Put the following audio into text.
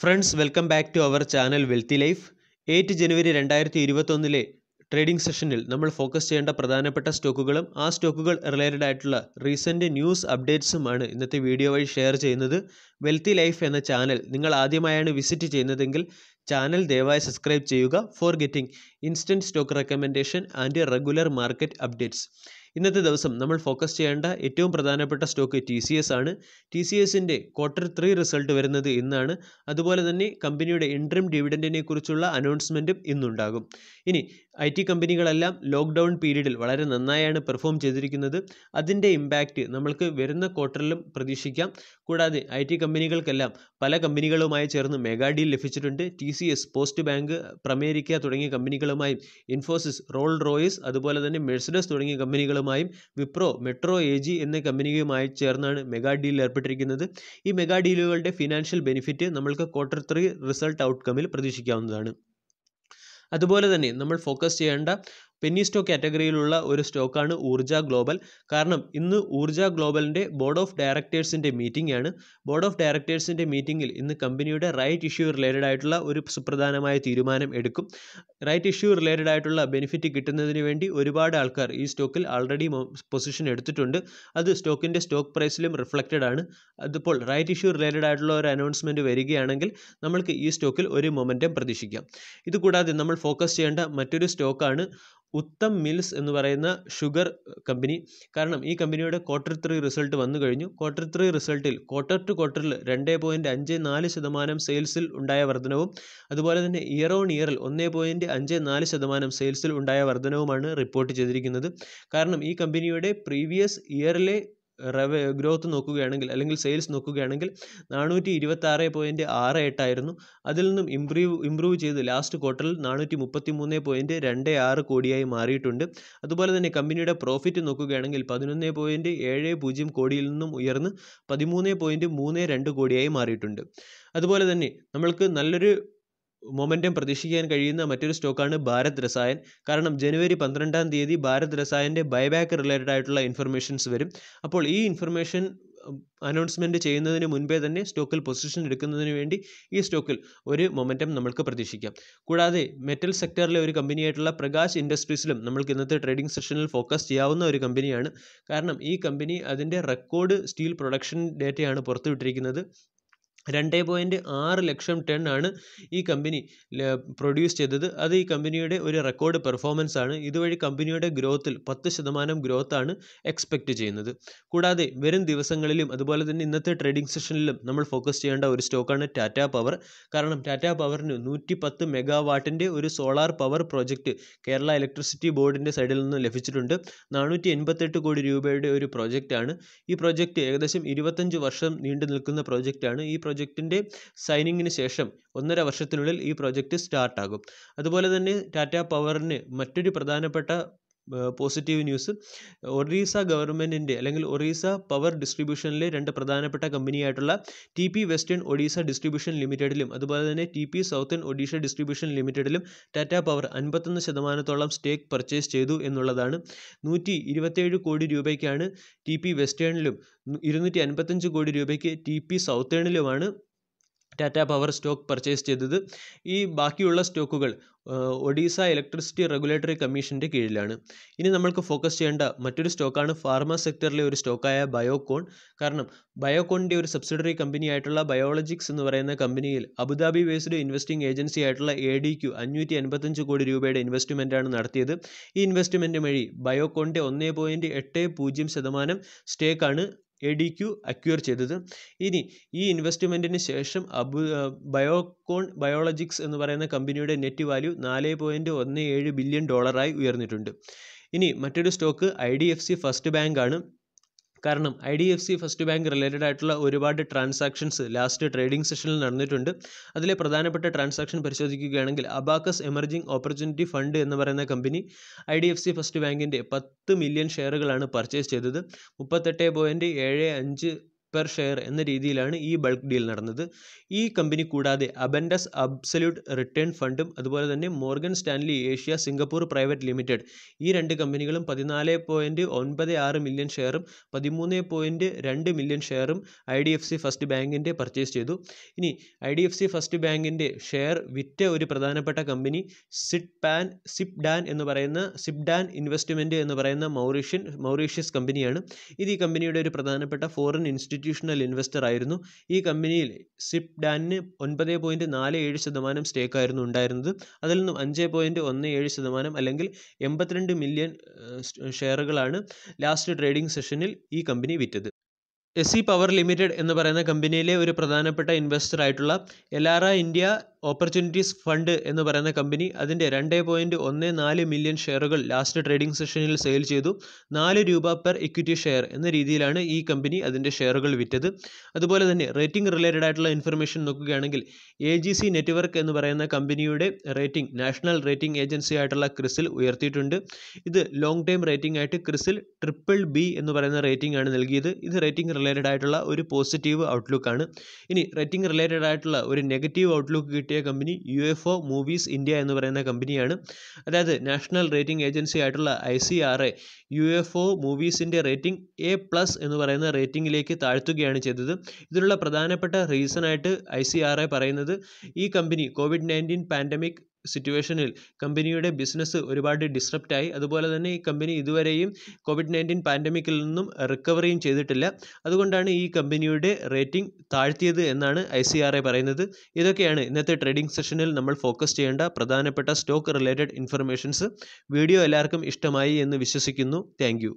friends welcome back to our channel wealthy life eight ജനുവരി രണ്ടായിരത്തി ഇരുപത്തൊന്നിലെ ട്രേഡിംഗ് സെഷനിൽ നമ്മൾ ഫോക്കസ് ചെയ്യേണ്ട പ്രധാനപ്പെട്ട സ്റ്റോക്കുകളും ആ സ്റ്റോക്കുകൾ റിലേറ്റഡ് ആയിട്ടുള്ള റീസെൻ്റ് ന്യൂസ് അപ്ഡേറ്റ്സുമാണ് ഇന്നത്തെ വീഡിയോ വഴി ഷെയർ ചെയ്യുന്നത് വെൽത്തി ലൈഫ് എന്ന ചാനൽ നിങ്ങൾ ആദ്യമായാണ് വിസിറ്റ് ചെയ്യുന്നതെങ്കിൽ ചാനൽ ദയവായി സബ്സ്ക്രൈബ് ചെയ്യുക for getting instant stock recommendation and regular market updates ഇന്നത്തെ ദിവസം നമ്മൾ ഫോക്കസ് ചെയ്യേണ്ട ഏറ്റവും പ്രധാനപ്പെട്ട സ്റ്റോക്ക് ടി സി എസ് ആണ് ടി സി എസിൻ്റെ ക്വാർട്ടർ ത്രീ റിസൾട്ട് വരുന്നത് ഇന്നാണ് അതുപോലെ തന്നെ കമ്പനിയുടെ ഇൻട്രീം ഡിവിഡൻറ്റിനെ കുറിച്ചുള്ള അനൗൺസ്മെൻറ്റും ഇന്നുണ്ടാകും ഇനി ഐ ടി കമ്പനികളെല്ലാം ലോക്ക്ഡൗൺ പീരീഡിൽ വളരെ നന്നായാണ് പെർഫോം ചെയ്തിരിക്കുന്നത് അതിൻ്റെ ഇമ്പാക്റ്റ് നമ്മൾക്ക് വരുന്ന ക്വാർട്ടറിലും പ്രതീക്ഷിക്കാം കൂടാതെ ഐ ടി കമ്പനികൾക്കെല്ലാം പല കമ്പനികളുമായി ചേർന്ന് മെഗാ ഡീൽ ലഭിച്ചിട്ടുണ്ട് T C S post bank Pramerica തുടങ്ങിയ കമ്പനികളുമായും ഇൻഫോസിസ് റോൾ റോയിസ് അതുപോലെ തന്നെ മെഴ്സിഡസ് തുടങ്ങിയ കമ്പനികളുമായി ഭാഗമായും വിപ്രോ മെട്രോ എ ജി എന്ന കമ്പനിയുമായി ചേർന്നാണ് മെഗാ ഡീൽ ഏർപ്പെട്ടിരിക്കുന്നത് ഈ മെഗാ ഡീലുകളുടെ ഫിനാൻഷ്യൽ ബെനിഫിറ്റ് നമ്മൾക്ക് ക്വാർട്ടർ ത്രീ റിസൾട്ട് ഔട്ട്കമിൽ പ്രതീക്ഷിക്കാവുന്നതാണ് അതുപോലെ തന്നെ നമ്മൾ ഫോക്കസ് ചെയ്യേണ്ട പെന്നി സ്റ്റോക്ക് കാറ്റഗറിയിലുള്ള ഒരു സ്റ്റോക്കാണ് ഊർജ ഗ്ലോബൽ കാരണം ഇന്ന് ഊർജ ഗ്ലോബലിൻ്റെ ബോർഡ് ഓഫ് ഡയറക്ടേഴ്സിൻ്റെ മീറ്റിംഗ് ആണ് ബോർഡ് ഓഫ് ഡയറക്ടേഴ്സിൻ്റെ മീറ്റിംഗിൽ ഇന്ന് കമ്പനിയുടെ റൈറ്റ് ഇഷ്യൂ റിലേറ്റഡ് ആയിട്ടുള്ള ഒരു സുപ്രധാനമായ തീരുമാനം എടുക്കും റൈറ്റ് ഇഷ്യൂ റിലേറ്റഡ് ആയിട്ടുള്ള ബെനിഫിറ്റ് കിട്ടുന്നതിന് വേണ്ടി ഒരുപാട് ആൾക്കാർ ഈ സ്റ്റോക്കിൽ ആൾറെഡി പൊസിഷൻ എടുത്തിട്ടുണ്ട് അത് സ്റ്റോക്കിൻ്റെ സ്റ്റോക്ക് പ്രൈസിലും റിഫ്ലക്റ്റഡ് ആണ് അതിപ്പോൾ റൈറ്റ് ഇഷ്യൂ റിലേറ്റഡ് ആയിട്ടുള്ള ഒരു അനൗൺസ്മെൻറ്റ് വരികയാണെങ്കിൽ നമ്മൾക്ക് ഈ സ്റ്റോക്കിൽ ഒരു മൊമെൻറ്റം പ്രതീക്ഷിക്കാം ഇതുകൂടാതെ നമ്മൾ ഫോക്കസ് ചെയ്യേണ്ട മറ്റൊരു സ്റ്റോക്കാണ് ഉത്തം മിൽസ് എന്ന് പറയുന്ന ഷുഗർ കമ്പനി കാരണം ഈ കമ്പനിയുടെ ക്വാർട്ടർ ത്രീ റിസൾട്ട് വന്നു കഴിഞ്ഞു ക്വാർട്ടർ ത്രീ റിസൾട്ടിൽ ക്വാർട്ടർ ടു ക്വാർട്ടറിൽ രണ്ട് പോയിൻറ്റ് അഞ്ച് നാല് ശതമാനം സെയിൽസിൽ ഉണ്ടായ വർധനവും അതുപോലെ തന്നെ ഇയർ ഓൺ ഇയറിൽ ഒന്ന് പോയിൻറ്റ് അഞ്ച് നാല് ശതമാനം സെയിൽസിൽ ഉണ്ടായ വർധനവുമാണ് റിപ്പോർട്ട് ചെയ്തിരിക്കുന്നത് കാരണം ഈ കമ്പനിയുടെ പ്രീവിയസ് ഇയറിലെ റവ ഗ്രോത്ത് നോക്കുകയാണെങ്കിൽ അല്ലെങ്കിൽ സെയിൽസ് നോക്കുകയാണെങ്കിൽ നാനൂറ്റി ഇരുപത്തി ആറ് പോയിൻറ്റ് ആറ് എട്ടായിരുന്നു അതിൽ നിന്നും ഇംപ്രൂവ് ഇംപ്രൂവ് ചെയ്ത് ലാസ്റ്റ് ക്വാർട്ടറിൽ നാനൂറ്റി മുപ്പത്തി മൂന്ന് പോയിൻറ്റ് രണ്ട് ആറ് കോടിയായി മാറിയിട്ടുണ്ട് അതുപോലെ തന്നെ കമ്പനിയുടെ പ്രോഫിറ്റ് നോക്കുകയാണെങ്കിൽ പതിനൊന്ന് പോയിൻറ്റ് ഏഴ് പൂജ്യം കോടിയിൽ നിന്നും ഉയർന്ന് പതിമൂന്ന് പോയിൻറ്റ് മൂന്ന് രണ്ട് കോടിയായി മാറിയിട്ടുണ്ട് അതുപോലെ തന്നെ നമ്മൾക്ക് നല്ലൊരു മൊമെൻറ്റം പ്രതീക്ഷിക്കാൻ കഴിയുന്ന മറ്റൊരു സ്റ്റോക്കാണ് ഭാരത് രസായൻ കാരണം ജനുവരി പന്ത്രണ്ടാം തീയതി ഭാരത് രസായൻ്റെ ബൈബാക്ക് റിലേറ്റഡ് ആയിട്ടുള്ള ഇൻഫർമേഷൻസ് വരും അപ്പോൾ ഈ ഇൻഫർമേഷൻ അനൗൺസ്മെൻറ്റ് ചെയ്യുന്നതിന് മുൻപേ തന്നെ സ്റ്റോക്കിൽ പൊസിഷൻ എടുക്കുന്നതിന് വേണ്ടി ഈ സ്റ്റോക്കിൽ ഒരു മൊമെൻറ്റം നമുക്ക് പ്രതീക്ഷിക്കാം കൂടാതെ മെറ്റൽ സെക്ടറിലെ ഒരു കമ്പനിയായിട്ടുള്ള പ്രകാശ് ഇൻഡസ്ട്രീസിലും നമ്മൾക്ക് ഇന്നത്തെ ട്രേഡിംഗ് സെഷനിൽ ഫോക്കസ് ചെയ്യാവുന്ന ഒരു കമ്പനിയാണ് കാരണം ഈ കമ്പനി അതിൻ്റെ റെക്കോർഡ് സ്റ്റീൽ പ്രൊഡക്ഷൻ ഡേറ്റയാണ് പുറത്തുവിട്ടിരിക്കുന്നത് രണ്ട് പോയിൻറ്റ് ആറ് ലക്ഷം ടൺ ആണ് ഈ കമ്പനി പ്രൊഡ്യൂസ് ചെയ്തത് അത് ഈ കമ്പനിയുടെ ഒരു റെക്കോർഡ് പെർഫോമൻസ് ആണ് ഇതുവഴി കമ്പനിയുടെ ഗ്രോത്തിൽ പത്ത് ശതമാനം ഗ്രോത്ത് ആണ് എക്സ്പെക്റ്റ് ചെയ്യുന്നത് കൂടാതെ വരും ദിവസങ്ങളിലും അതുപോലെ തന്നെ ഇന്നത്തെ ട്രേഡിംഗ് സെഷനിലും നമ്മൾ ഫോക്കസ് ചെയ്യേണ്ട ഒരു സ്റ്റോക്കാണ് ടാറ്റ പവർ കാരണം ടാറ്റ പവറിന് നൂറ്റി പത്ത് മെഗാവാട്ടിൻ്റെ ഒരു solar power project Kerala electricity ബോർഡിൻ്റെ സൈഡിൽ നിന്ന് ലഭിച്ചിട്ടുണ്ട് നാനൂറ്റി എൺപത്തെട്ട് കോടി രൂപയുടെ ഒരു പ്രോജക്റ്റാണ് ഈ പ്രോജക്റ്റ് ഏകദേശം ഇരുപത്തഞ്ച് വർഷം നീണ്ടു നിൽക്കുന്ന പ്രോജക്റ്റാണ് ഈ പ്രോജക്റ്റിൻ്റെ സൈനിങ്ങിന് ശേഷം ഒന്നര വർഷത്തിനുള്ളിൽ ഈ പ്രോജക്റ്റ് സ്റ്റാർട്ടാകും അതുപോലെ തന്നെ ടാറ്റ പവറിന് മറ്റൊരു പ്രധാനപ്പെട്ട പോസിറ്റീവ് ന്യൂസ് ഒറീസ ഗവൺമെൻറ്റിൻ്റെ അല്ലെങ്കിൽ ഒറീസ പവർ ഡിസ്ട്രിബ്യൂഷനിലെ രണ്ട് പ്രധാനപ്പെട്ട കമ്പനിയായിട്ടുള്ള T P western Odisha distribution ലിമിറ്റഡിലും അതുപോലെ തന്നെ T P southern Odisha distribution ലിമിറ്റഡിലും ടാറ്റ പവർ അൻപത്തൊന്ന് ശതമാനത്തോളം സ്റ്റേക്ക് പർച്ചേസ് ചെയ്തു എന്നുള്ളതാണ് നൂറ്റി ഇരുപത്തേഴ് കോടി രൂപയ്ക്കാണ് ടി പി വെസ്റ്റേണിലും ഇരുന്നൂറ്റി അൻപത്തഞ്ച് കോടി രൂപയ്ക്ക് ടി പി സൗത്തേണിലുമാണ് ടാറ്റ പവർ സ്റ്റോക്ക് പർച്ചേസ് ചെയ്തത് ഈ ബാക്കിയുള്ള സ്റ്റോക്കുകൾ ഒഡീസ ഇലക്ട്രിസിറ്റി റെഗുലേറ്ററി കമ്മീഷൻ്റെ കീഴിലാണ് ഇനി നമ്മൾക്ക് ഫോക്കസ് ചെയ്യേണ്ട മറ്റൊരു സ്റ്റോക്കാണ് ഫാർമ സെക്ടറിലെ ഒരു സ്റ്റോക്കായ ബയോകോൺ കാരണം ബയോകോണിൻ്റെ ഒരു സബ്സിഡറി കമ്പനിയായിട്ടുള്ള ബയോളജിക്സ് എന്ന് പറയുന്ന കമ്പനിയിൽ അബുദാബി ബേസ്ഡ് ഇൻവെസ്റ്റിംഗ് ഏജൻസി ആയിട്ടുള്ള എ ഡി ക്യു അഞ്ഞൂറ്റി എൺപത്തഞ്ച് കോടി രൂപയുടെ ഇൻവെസ്റ്റ്മെൻറ്റാണ് നടത്തിയത് ഈ ഇൻവെസ്റ്റ്മെൻറ്റ് വഴി ബയോകോണിൻ്റെ ഒന്നേ പോയിൻറ്റ് എട്ട് പൂജ്യം ശതമാനം സ്റ്റേക്കാണ് എ ഡി ക്യു അക്വയർ ചെയ്തത് ഇനി ഈ ഇൻവെസ്റ്റ്മെൻറ്റിന് ശേഷം അബു ബയോകോൺ ബയോളജിക്സ് എന്ന് പറയുന്ന കമ്പനിയുടെ നെറ്റ് വാല്യൂ നാല് പോയിൻറ്റ് ഒന്ന് ഏഴ് ബില്യൺ ഡോളറായി ഉയർന്നിട്ടുണ്ട് ഇനി മറ്റൊരു stock I D F C first bank ആണ് കാരണം I D F C first bank related ആയിട്ടുള്ള ഒരുപാട് ട്രാൻസാക്ഷൻസ് ലാസ്റ്റ് ട്രേഡിംഗ് സെഷനിൽ നടന്നിട്ടുണ്ട് അതിലെ പ്രധാനപ്പെട്ട ട്രാൻസാക്ഷൻ പരിശോധിക്കുകയാണെങ്കിൽ അബാക്കസ് എമർജിംഗ് ഓപ്പർച്യൂണിറ്റി ഫണ്ട് എന്ന് പറയുന്ന കമ്പനി I D F C first ബാങ്കിൻ്റെ പത്ത് മില്യൺ ഷെയറുകളാണ് പർച്ചേസ് ചെയ്തത് മുപ്പത്തെട്ട് പോയിൻറ്റ് ഏഴ് അഞ്ച് പെർ ഷെയർ എന്ന രീതിയിലാണ് ഈ ബൾക്ക് ഡീൽ നടന്നത് ഈ കമ്പനി കൂടാതെ അബൻഡസ് അബ്സല്യൂട്ട് റിട്ടേൺ ഫണ്ടും അതുപോലെ തന്നെ Morgan Stanley Asia Singapore private limited ഈ രണ്ട് കമ്പനികളും പതിനാല് പോയിൻറ്റ് ഒൻപത് ആറ് മില്യൺ ഷെയറും പതിമൂന്ന് പോയിൻറ്റ് രണ്ട് മില്യൺ ഷെയറും I D F C first ബാങ്കിൻ്റെ പർച്ചേസ് ചെയ്തു ഇനി I D F C first ബാങ്കിൻ്റെ ഷെയർ വിറ്റ ഒരു പ്രധാനപ്പെട്ട കമ്പനി സിഡ് പാൻ സിപ് ഡാൻ എന്ന് പറയുന്ന സിപ് ഡാൻ ഇൻവെസ്റ്റ്മെൻറ്റ് എന്ന് പറയുന്ന മൗറീഷ്യൻ മൗറീഷ്യസ് കമ്പനിയാണ് ഇത് ഈ കമ്പനിയുടെ ഒരു പ്രധാനപ്പെട്ട ഫോറിൻ ഇൻസ്റ്റിറ്റ്യൂട്ട് ഇൻസ്റ്റിറ്റ്യൂഷണൽ ഇൻവെസ്റ്റർ ആയിരുന്നു ഈ കമ്പനിയിൽ സിപ് ഡാനിന് ഒൻപത് പോയിൻറ്റ് നാല് ഏഴ് ശതമാനം സ്റ്റേക്കായിരുന്നു ഉണ്ടായിരുന്നത് അതിൽ നിന്നും അഞ്ച് പോയിൻറ്റ് ഒന്ന് ഏഴ് ശതമാനം അല്ലെങ്കിൽ എൺപത്തിരണ്ട് മില്യൺ ഷെയറുകളാണ് ലാസ്റ്റ് ട്രേഡിംഗ് സെഷനിൽ ഈ കമ്പനി വിറ്റത് സി പവർ ലിമിറ്റഡ് എന്ന് പറയുന്ന കമ്പനിയിലെ ഒരു പ്രധാനപ്പെട്ട ഇൻവെസ്റ്റർ ആർ ആ ഇന്ത്യ ഓപ്പർച്യൂണിറ്റീസ് ഫണ്ട് എന്ന് പറയുന്ന കമ്പനി അതിൻ്റെ രണ്ട് പോയിൻറ്റ് ഒന്ന് നാല് മില്യൺ ഷെയറുകൾ ലാസ്റ്റ് ട്രേഡിംഗ് സെഷനിൽ സെയിൽ ചെയ്തു നാല് രൂപ പെർ ഇക്വിറ്റി ഷെയർ എന്ന രീതിയിലാണ് ഈ കമ്പനി അതിൻ്റെ ഷെയറുകൾ വിറ്റത് അതുപോലെ തന്നെ റേറ്റിംഗ് റിലേറ്റഡ് ആയിട്ടുള്ള ഇൻഫർമേഷൻ നോക്കുകയാണെങ്കിൽ എ ജി സി നെറ്റ്വർക്ക് എന്ന് പറയുന്ന കമ്പനിയുടെ റേറ്റിംഗ് നാഷണൽ റേറ്റിംഗ് ഏജൻസി ആയിട്ടുള്ള ക്രിസിൽ ഉയർത്തിയിട്ടുണ്ട് ഇത് ലോങ് ടൈം റേറ്റിംഗ് ആയിട്ട് ക്രിസിൽ ട്രിപ്പിൾ ബി എന്ന് പറയുന്ന റേറ്റിംഗ് ആണ് നൽകിയത് ഇത് റേറ്റിംഗ് റിലേറ്റഡ് ആയിട്ടുള്ള ഒരു പോസിറ്റീവ് ഔട്ട്ലുക്കാണ് ഇനി റേറ്റിംഗ് റിലേറ്റഡ് ആയിട്ടുള്ള ഒരു നെഗറ്റീവ് ഔട്ട്ലുക്ക് കിട്ടിയ കമ്പനി U F O movies India എന്ന് പറയുന്ന കമ്പനിയാണ് അതായത് നാഷണൽ റേറ്റിംഗ് ഏജൻസി ആയിട്ടുള്ള I C R A U F O മൂവീസിൻ്റെ റേറ്റിംഗ് എ പ്ലസ് എന്ന് പറയുന്ന റേറ്റിംഗിലേക്ക് താഴ്ത്തുകയാണ് ചെയ്തത് ഇതിനുള്ള പ്രധാനപ്പെട്ട റീസണായിട്ട് ഐ സി ആർ എ പറയുന്നത് ഈ കമ്പനി കോവിഡ് നയൻറ്റീൻ പാൻഡമിക് സിറ്റുവേഷനിൽ കമ്പനിയുടെ ബിസിനസ് ഒരുപാട് ഡിസ്റപ്റ്റായി അതുപോലെ തന്നെ ഈ കമ്പനി ഇതുവരെയും കോവിഡ് നയൻറ്റീൻ പാൻഡമിക്കിൽ നിന്നും റിക്കവറിയും ചെയ്തിട്ടില്ല അതുകൊണ്ടാണ് ഈ കമ്പനിയുടെ റേറ്റിംഗ് താഴ്ത്തിയത് എന്നാണ് ഐ സി ആർ എ പറയുന്നത് ഇതൊക്കെയാണ് ഇന്നത്തെ ട്രേഡിംഗ് സെഷനിൽ നമ്മൾ ഫോക്കസ് ചെയ്യേണ്ട പ്രധാനപ്പെട്ട സ്റ്റോക്ക് റിലേറ്റഡ് ഇൻഫർമേഷൻസ് വീഡിയോ എല്ലാവർക്കും ഇഷ്ടമായി എന്ന് വിശ്വസിക്കുന്നു താങ്ക്